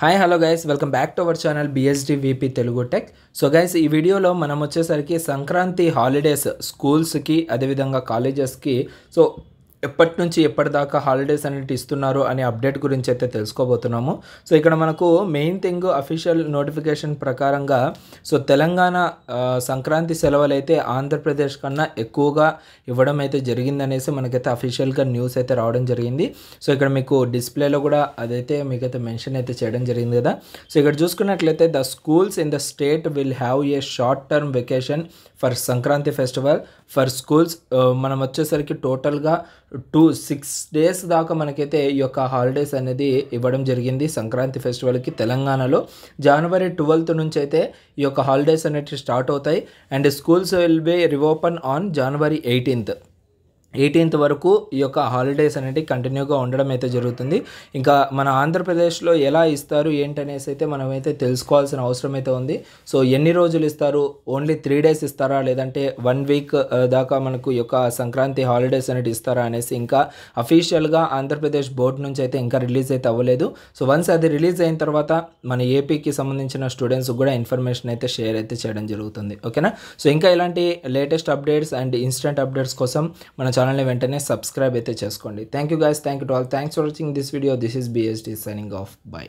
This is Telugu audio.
hi hello guys welcome back to our channel BSD VP Telugu tech so guys ఈ వీడియోలో మనం వచ్చేసరికి సంక్రాంతి హాలిడేస్ స్కూల్స్కి అదేవిధంగా కాలేజెస్కి సో ఎప్పటి నుంచి ఎప్పటిదాకా హాలిడేస్ అనేటి ఇస్తున్నారు అనే అప్డేట్ గురించి అయితే తెలుసుకోబోతున్నాము సో ఇక్కడ మనకు మెయిన్ థింగ్ అఫీషియల్ నోటిఫికేషన్ ప్రకారంగా సో తెలంగాణ సంక్రాంతి సెలవులు అయితే ఆంధ్రప్రదేశ్ కన్నా ఎక్కువగా ఇవ్వడం అయితే జరిగిందనేసి మనకైతే అఫీషియల్గా న్యూస్ అయితే రావడం జరిగింది సో ఇక్కడ మీకు డిస్ప్లేలో కూడా అదైతే మీకైతే మెన్షన్ అయితే చేయడం జరిగింది కదా సో ఇక్కడ చూసుకున్నట్లయితే the schools in the state will have a short term vacation for Sankranti festival for schools మనం వచ్చేసరికి టోటల్గా టూ సిక్స్ డేస్ దాకా మనకైతే ఈ యొక్క హాలిడేస్ అనేది ఇవ్వడం జరిగింది సంక్రాంతి ఫెస్టివల్కి తెలంగాణలో జనవరి ట్వెల్త్ నుంచి అయితే ఈ యొక్క హాలిడేస్ అనేటివి స్టార్ట్ అవుతాయి and schools will be reopen on January eighteenth eighteenth వరకు ఈ యొక్క హాలిడేస్ అనేది కంటిన్యూగా ఉండడం అయితే జరుగుతుంది ఇంకా మన ఆంధ్రప్రదేశ్లో ఎలా ఇస్తారు ఏంటనేసి అయితే మనమైతే తెలుసుకోవాల్సిన అవసరం అయితే ఉంది సో ఎన్ని రోజులు ఇస్తారు ఓన్లీ త్రీ డేస్ ఇస్తారా లేదంటే వన్ వీక్ uh, దాకా మనకు యొక్క సంక్రాంతి హాలిడేస్ అనేవి ఇస్తారా అనేసి ఇంకా అఫీషియల్గా ఆంధ్రప్రదేశ్ బోర్డు నుంచి అయితే ఇంకా రిలీజ్ అయితే అవ్వలేదు సో వన్స్ అది రిలీజ్ అయిన తర్వాత మన ఏపీకి సంబంధించిన స్టూడెంట్స్కి కూడా ఇన్ఫర్మేషన్ అయితే షేర్ అయితే చేయడం జరుగుతుంది ఓకేనా సో ఇంకా ఇలాంటి latest updates and instant updates కోసం మన ఛానల్ ఛానల్ని వెంటనే సబ్స్క్రైబ్ అయితే చేసుకోండి thank you guys thank you to all thanks for watching this video this is BST signing off by